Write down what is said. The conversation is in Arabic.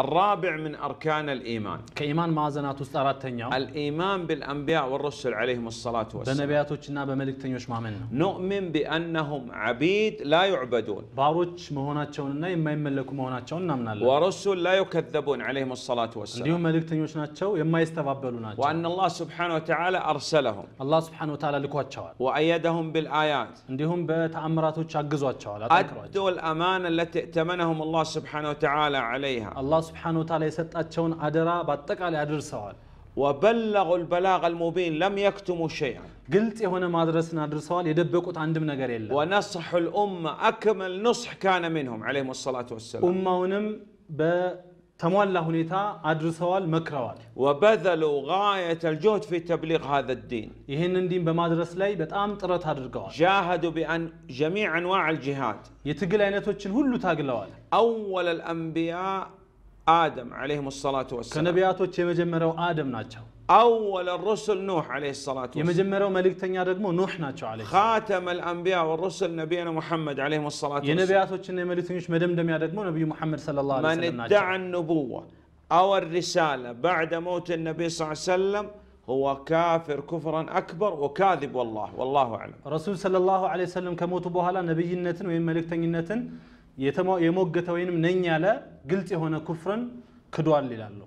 الرابع من أركان الإيمان كإيمان ما زنات وستارات تنيا الإيمان بالأنبياء والرسل عليهم الصلاة والسلام بنبياتوشنا بملك تنيوش ما منه نؤمن بأنهم عبيد لا يعبدون باروش مهونات مهوناتشوننا يما يملكوا شوننا من الله ورسل لا يكذبون عليهم الصلاة والسلام ديهم ملك تنيوشنا تشو يما يستقبلون وأن الله سبحانه وتعالى أرسلهم الله سبحانه وتعالى لكوات شوال وأيدهم بالآيات عندهم ديهم بتعمراتوش شوال أدوا الأمانة التي ائتمنهم الله سبحانه وتعالى عليها الله سبحانه وتعالى باتك على أدر سؤال وبلغوا البلاغ المبين لم يكتموا شيئا ግልጽ የሆነ ማድረስን አድርሰዋል የደበቁት አንድም ነገር الله ونصحوا الأمة أكمل نصح كان منهم عليهم الصلاة والسلام أمونم በተሟላ ሁኔታ አድርሰዋል مكروال وبذلوا غاية الجهد في تبليغ هذا الدين ይህንን ዲን በማድረስ ላይ በጣም ጥረት አድርገዋል جاهدوا بأن جميع أنواع الجهاد የትግል አይነቶችን ሁሉ ታግለዋል أول الأنبياء آدم عليهم الصلاة والسلام كنبياتوچ የመጀመሪያው آدم ናቸው أول الرسل نوح عليه الصلاة والسلام የመጀመሪያው መልእክተኛ ደግሞ نوح ናቸው عليه خاتم الأنبياء والرسل نبينا محمد عليهم الصلاة والسلام ملك مدم دم መደምደሚያ ደግሞ نبي محمد صلى الله عليه وسلم من ادعى النبوة أو الرسالة بعد موت النبي صلى الله عليه وسلم هو كافر كفرا أكبر وكاذب والله والله أعلم رسول صلى الله عليه وسلم كموت بوهلا نبينة وملكتنينة የሞገተ ወይንም ነኝ ያለ ግልጽ የሆነ ኩፍርን ክዷል ይላሉ።